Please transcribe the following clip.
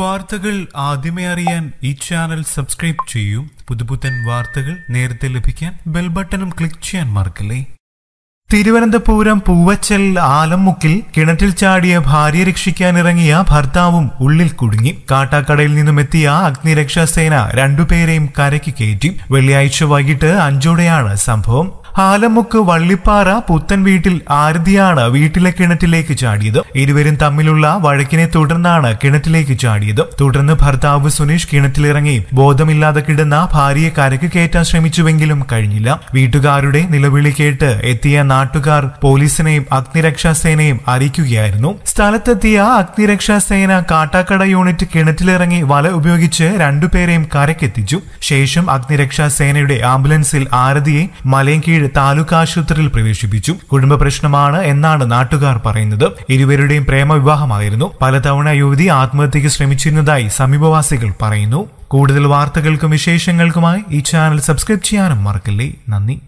വാർത്തകൾ ആദ്യമേ അറിയാൻ ഈ ചാനൽ സബ്സ്ക്രൈബ് ചെയ്യൂ പുതുപുത്തൻ വാർത്തകൾ നേരത്തെ ലഭിക്കാൻ ബെൽ ബട്ടണും ക്ലിക്ക് ചെയ്യാൻ മറക്കല്ലേ തിരുവനന്തപുരം പൂവച്ചൽ ആലമുക്കിൽ കിണറ്റിൽ ചാടിയ ഭാര്യ രക്ഷിക്കാനിറങ്ങിയ ഭർത്താവും ഉള്ളിൽ കുടുങ്ങി കാട്ടാക്കടയിൽ നിന്നും എത്തിയ അഗ്നിരക്ഷാസേന രണ്ടുപേരെയും കരയ്ക്ക് കയറ്റി വെള്ളിയാഴ്ച വൈകിട്ട് അഞ്ചോടെയാണ് സംഭവം ആലമുക്ക് വള്ളിപ്പാറ പുത്തൻ വീട്ടിൽ ആരതിയാണ് വീട്ടിലെ കിണറ്റിലേക്ക് ചാടിയത് ഇരുവരും തമ്മിലുള്ള വഴക്കിനെ തുടർന്നാണ് കിണറ്റിലേക്ക് ചാടിയത് തുടർന്ന് ഭർത്താവ് സുനീഷ് കിണറ്റിലിറങ്ങി ബോധമില്ലാതെ കിടന്ന ഭാര്യയെ കരക്ക് കയറ്റാൻ ശ്രമിച്ചുവെങ്കിലും കഴിഞ്ഞില്ല വീട്ടുകാരുടെ നിലവിളി കേട്ട് എത്തിയ നാട്ടുകാർ പോലീസിനെയും അഗ്നിരക്ഷാസേനയും അറിയിക്കുകയായിരുന്നു സ്ഥലത്തെത്തിയ അഗ്നിരക്ഷാസേന കാട്ടാക്കട യൂണിറ്റ് കിണറ്റിലിറങ്ങി വല ഉപയോഗിച്ച് രണ്ടുപേരെയും കരക്കെത്തിച്ചു ശേഷം അഗ്നിരക്ഷാസേനയുടെ ആംബുലൻസിൽ ആരതിയെ മലയും കീഴ് താലൂക്ക് ആശുപത്രിയിൽ പ്രവേശിപ്പിച്ചു കുടുംബ പ്രശ്നമാണ് എന്നാണ് നാട്ടുകാർ പറയുന്നത് ഇരുവരുടെയും പ്രേമവിവാഹമായിരുന്നു പലതവണ യുവതി ആത്മഹത്യക്ക് ശ്രമിച്ചിരുന്നതായി സമീപവാസികൾ പറയുന്നു കൂടുതൽ വാർത്തകൾക്കും വിശേഷങ്ങൾക്കുമായി ഈ ചാനൽ സബ്സ്ക്രൈബ് ചെയ്യാനും മറക്കല്ലേ നന്ദി